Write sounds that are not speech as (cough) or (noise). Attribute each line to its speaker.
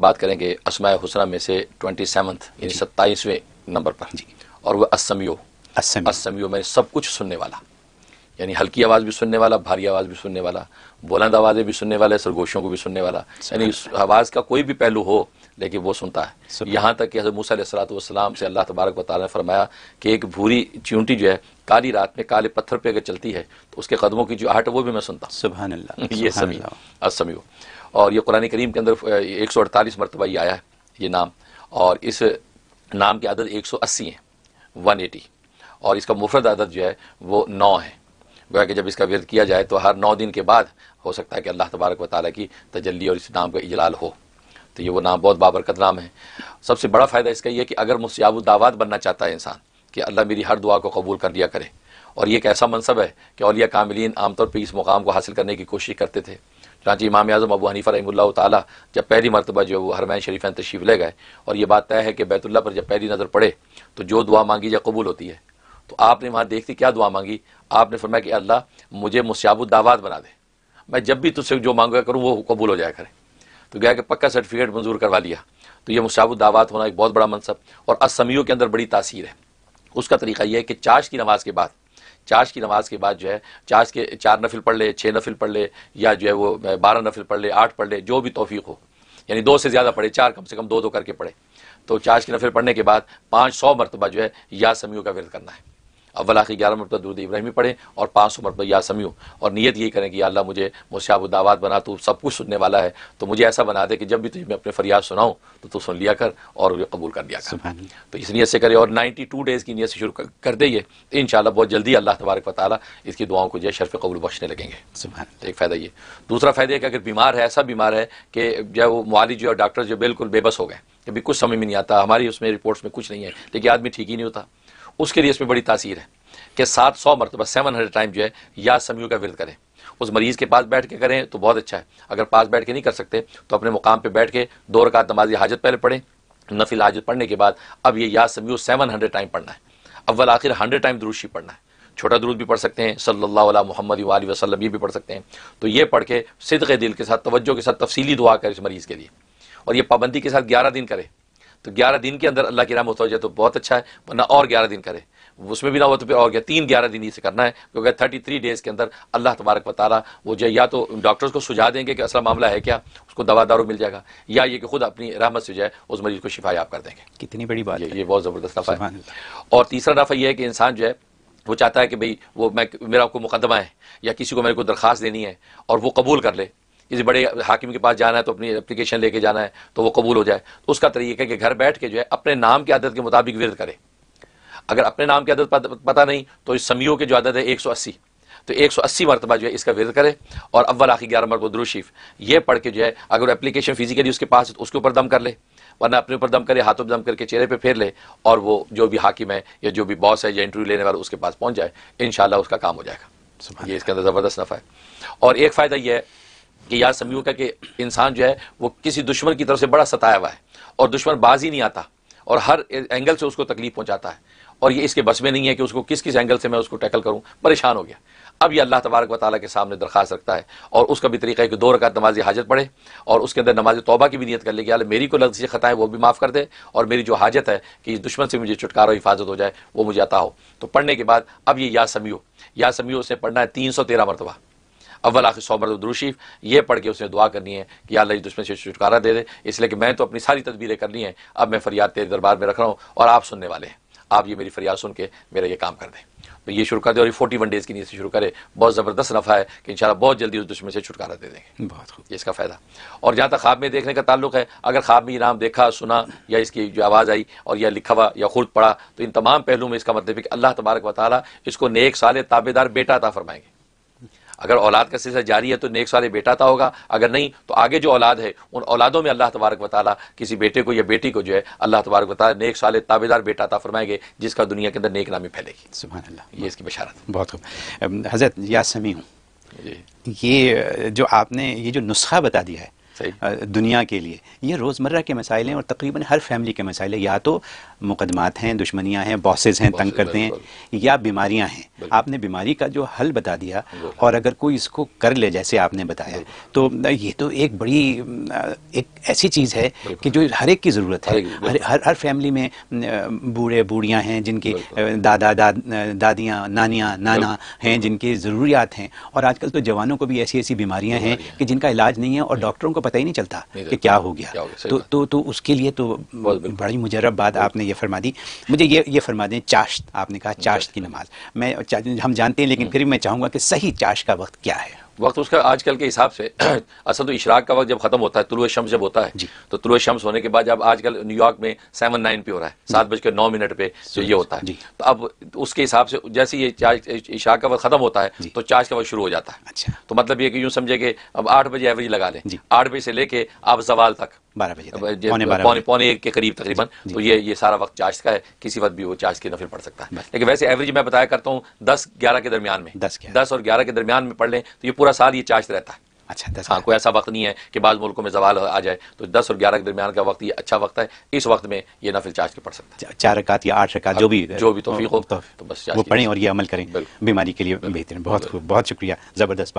Speaker 1: बात करेंगे असमाय हुसना में से ट्वेंटी सेवन्थ यानी सत्ताईसवें नंबर पर जी और वह असमियो असमियो में सब कुछ सुनने वाला यानी हल्की आवाज़ भी सुनने वाला भारी आवाज़ भी सुनने वाला बुलंद आवाज़ें भी सुनने वाला सरगोशियों को भी सुनने वाला यानी आवाज़ का कोई भी पहलू हो लेकिन वो सुनता है यहाँ तक कि हजरत मूसलाम से अल्लाह तबारक वाली ने फरमाया कि एक भूरी चूंटी जो है काली रात में काले पत्थर पर अगर चलती है तो उसके कदमों की जो आहट वो भी मैं सुनता हूँ सुबह (laughs) ये समी असमियो और ये कुरान करीम के अंदर एक सौ अड़तालीस मरतबा ही आया है ये नाम और इस नाम की आदत एक सौ अस्सी है वन एटी और इसका मुफरद आदत जो है वो नौ है गोया कि जब इसका विरद किया जाए तो हर नौ दिन के बाद हो सकता है कि अल्लाह तबारक व ताली की तजली और इस नाम का इजलाल हो तो ये वो नाम बहुत बाबरकत नाम है सबसे बड़ा फ़ायदा इसका यह कि अगर मुस्याब दावात बनना चाहता है इंसान कि अल्लाह मेरी हर दुआ को कबूल कर लिया करे और ये एक ऐसा मनसब है कि अलिया कामिलीन आमतौर पर इस मुकाम को हासिल करने की कोशिश करते थे चनाची इमाम आजम अबू हनीफ़ा रहीमल्ला ताली जब पहली मरतबा जो वो हरमैन शरीफान तशीफ ले गए और ये बात तय है कि बैतुल्ला पर जब पहली नज़र पड़े तो जो दुआ मांगी या कबूल होती है तो आपने वहाँ देखती क्या दुआ मांगी आपने फरमाया कि अल्लाह मुझे मुस्याबुद दावत बना दे मैं जब भी तुझसे जो मांगा करूँ वो कबूल हो जाए करें तो गया कि पक्का सर्टिफिकेट मंजूर करवा लिया तो ये मुस्याबुद दावत होना एक बहुत बड़ा मनसब और असमियों के अंदर बड़ी तासीर है उसका तरीका यह है कि चाश की नमाज के बाद चार्ज की नमाज के बाद जो है चार्ज के चार नफिल पढ़ ले छः नफिल पढ़ ले या जो है वो बारह नफिल पढ़ ले आठ पढ़ ले जो भी तोफ़ी हो यानी दो से ज़्यादा पढ़े चार कम से कम दो दो करके पढ़े तो चार्ज की नफिल पढ़ने के बाद पाँच सौ मरतबा जो है या समियों का विरत करना है अवला की ग्यारह मरतबा दूध इब्राहिमी पढ़ें और पाँच सौ मरतबा यासमी समयूँ और नीयत ये करें कि अल्लाह मुझे दावत बना तो सब कुछ सुनने वाला है तो मुझे ऐसा बना दे कि जब भी तुझे मैं अपने फरियाद सुनाऊँ तो तू सुन लिया कर और कबूल कर लिया कर तो इस नीयत से करें और नाइन्टी टू डेज़ की नीयत से शुरू कर देंगे इन बहुत जल्दी अल्लाह तबारक वाली इसकी दुआओं को जो है शरफ कबूल बख्शने लगेंगे तो एक फ़ायदा ये दूसरा फ़ायदा है कि अगर बीमार है ऐसा बीमार है कि जो है वो मालिज और डॉक्टर जो बिल्कुल बेबस हो गए कभी कुछ समझ में नहीं आता हमारी उसमें रिपोर्ट्स में कुछ नहीं है लेकिन आदमी ठीक ही नहीं होता उसके लिए इसमें बड़ी तासीर है कि सात सौ मरतबा सेवन हंड्रेड टाइम जो है या समियों का विरद करें उस मरीज़ के पास बैठ के करें तो बहुत अच्छा है अगर पास बैठ के नहीं कर सकते तो अपने मुकाम पर बैठ के दो रकात नमाज हाजत पहले पढ़ें नफिल हाजत पढ़ने के बाद अब ये या समय सेवन हंड्रेड टाइम पढ़ना है अव्वल आखिर हंड्रेड टाइम दुरुशी पढ़ना है छोटा दुरुद भी पढ़ सकते हैं सल्ला मोहम्मद वसलम ये भी पढ़ सकते हैं तो ये पढ़ के सिद्ध दिल के साथ तवज्जो के साथ तफसीली दुआ करें इस मरीज़ के लिए और ये पाबंदी के साथ ग्यारह दिन करें तो ग्यारह दिन के अंदर अल्लाह की राम होता उतर जाए तो बहुत अच्छा है वरना और ग्यारह दिन करे उसमें भी ना हो तो फिर और गया तीन ग्यारह दिन इसे करना है क्योंकि थर्टी थ्री डेज़ के अंदर अल्लाह तबारक बता रहा वो जो या तो डॉक्टर्स को सुझा देंगे कि असला मामला है क्या उसको दवा दारू मिल जाएगा या ये कि खुद अपनी रहमत से जो है उस मरीज को शिफा याब कर देंगे कितनी बड़ी बात ये, है ये बहुत ज़बरदस्त दफा है और तीसरा दफ़ा यह है कि इंसान जो है वो चाहता है कि भाई वो मैं मेरा आपको मुकदमा है या किसी को मेरे को दरख्वास्त देनी है और वो कबूल कर ले किसी बड़े हाकिम के पास जाना है तो अपनी अप्लीकेशन लेके जाना है तो वो कबूल हो जाए तो उसका तरीका है कि घर बैठ के जो है अपने नाम की आदत के मुताबिक विरद करे अगर अपने नाम की आदत पता नहीं तो इस समियों की जो आदत है एक सौ अस्सी तो एक सौ अस्सी मरतबा जो है इसका विरद करे और अव्वल आखिर ग्यारह मरतबा दुरुशीफ ये पढ़ के जो है अगर एप्लीकेशन फिजिकली उसके पास है तो उसके ऊपर दम कर ले वरना अपने ऊपर दम करे हाथों पर दम करके चेहरे पे फेर ले और वो जो भी हाकिम है या जो भी बॉस है या इंटरव्यू लेने वाला उसके पास पहुंच जाए इन उसका काम हो जाएगा ये इसके अंदर ज़बरदस्त नफ़ा है और एक फ़ायदा यह है कि याद समझो का कि इंसान जो है वो किसी दुश्मन की तरफ से बड़ा सताया हुआ है और दुश्मन बाज ही नहीं आता और हर एंगल से उसको तकलीफ पहुंचाता है और ये इसके बस में नहीं है कि उसको किस किस एंगल से मैं उसको टैकल करूं परेशान हो गया अब ये अल्लाह तबारक वाली के सामने दरख्वास्त रखता है और उसका भी तरीका है कि दो रकात नमाज हाजत पढ़े और उसके अंदर नमाज तौबा की भी नीयत कर ले कि मेरी को खता है वो भी माफ़ कर दे और मेरी जो हाजत है कि इस दुश्मन से मुझे छुटकारा हिफाजत हो जाए वो मुझे आता हो तो पढ़ने के बाद अब ये या समयो या समियो से पढ़ना है तीन सौ तेरह मरतबा अव्वल आखिर सोबर दुरुशीफ ये पढ़ के उसने दुआ करनी है कि अल्लाह जी दुश्मन से छुटकारा दे दे इसलिए कि मैं तो अपनी सारी तदबीरें करनी है अब मैं फरियाद तेरे दरबार में रख रहा हूँ और आप सुनने वाले हैं आप ये मेरी फरियाद सुन के मेरा ये काम कर दें तो ये शुरू कर दे और ये फोर्टी वन डेज़ की नीयत से शुरू करे बहुत ज़बरदस्त नफ़ा है कि इंशाल्लाह बहुत जल्दी उस दुश्मन से छुटकारा दे देंगे बहुत ये इसका फ़ायदा और जहाँ तक ख्वाब में देखने का ताल्लुक है अगर ख्वाब में ये नाम देखा सुना या इसकी जो आवाज़ आई और या लिखा हुआ या खुद पढ़ा तो इन तमाम पहलुओं में इसका मतलब है कि अल्लाह तबारक वाली इसको नेक साल ताबेदार बेटा था फरमाएंगे अगर औलाद का सिलसिला जारी है तो नेक सारे बेटा था होगा अगर नहीं तो आगे जो औलाद है उन औलादों में अल्लाह तबारक वाली किसी बेटे को या बेटी को जो है अल्लाह तबारक बताया नेक साल ताबेदार बेटा था फरमाएंगे जिसका दुनिया के अंदर नेक नामी फैलेगी सुबह ये इसकी बशारत
Speaker 2: बहुत खूब हजरत या समी हूँ ये जो आपने ये जो नुस्खा बता दिया है दुनिया के लिए ये रोज़मर्रा के मसाइल हैं और तकरीबन हर फैमिली के मसाइल हैं या तो मुकदमात हैं दुश्मनियाँ हैं बॉसेज हैं तंग करते हैं या बीमारियाँ हैं आपने बीमारी का जो हल बता दिया और अगर कोई इसको कर ले जैसे आपने बताया तो ये तो एक बड़ी एक ऐसी चीज़ है कि जो हर एक की ज़रूरत है हर हर फैमिली में बूढ़े बूढ़ियाँ हैं जिनके दादा दाद दादियाँ नानियाँ नाना हैं जिनकी ज़रूरियात हैं और आजकल तो जवानों को भी ऐसी ऐसी बीमारियाँ हैं कि जिनका इलाज नहीं है और डॉक्टरों को पता ही नहीं चलता कि क्या हो गया, तो, तो तो उसके लिए तो बड़ी मुजरब बात आपने ये फरमा दी मुझे ये ये फरमा दें चाश्त आपने कहा चाश्त की नमाज मैं हम जानते हैं लेकिन हम्म। फिर मैं चाहूँगा कि सही चाश का वक्त क्या है
Speaker 1: वक्त उसका आजकल के हिसाब से (clears throat) असल तो इशराक का वक्त जब खत्म होता है तुलु शम्स जब होता है तो तुलु शम्स होने के बाद जब आजकल न्यूयॉर्क में सेवन नाइन पे हो रहा है सात बजकर नौ मिनट पे तो ये होता है तो अब उसके हिसाब से जैसे ये इशराक का वक्त खत्म होता है तो चार्ज का वक्त शुरू हो जाता है अच्छा तो मतलब ये कि यूँ समझे कि अब आठ बजे एवरेज लगा लें आठ बजे से लेके आप जवाल तक बारह बजे पौने पौने एक के करीब तकरीबन तो ये ये सारा वक्त चार्ज का है किसी वक्त भी वो चार्ज की नफिल पड़ सकता है लेकिन वैसे एवरेज मैं बताया करता हूँ दस ग्यारह के दरमियान में दस और ग्यारह के दरमियान में पढ़ लें तो ये पूरा पूरा साल ये चार्ज रहता है अच्छा दस हाँ कोई ऐसा वक्त नहीं है कि बाद मुल्कों में जवाल आ जाए तो दस और ग्यारह के दरमियान का वक्त ये अच्छा वक्त है इस वक्त में ये नफिल चार्ज के पढ़ सकता है
Speaker 2: चार रकात या आठ रकात हाँ, जो भी जो भी तो, तो,
Speaker 1: तो तो बस वो पढ़ें
Speaker 2: और ये अमल करें बीमारी के लिए बेहतरीन बहुत बहुत शुक्रिया ज़बरदस्त बात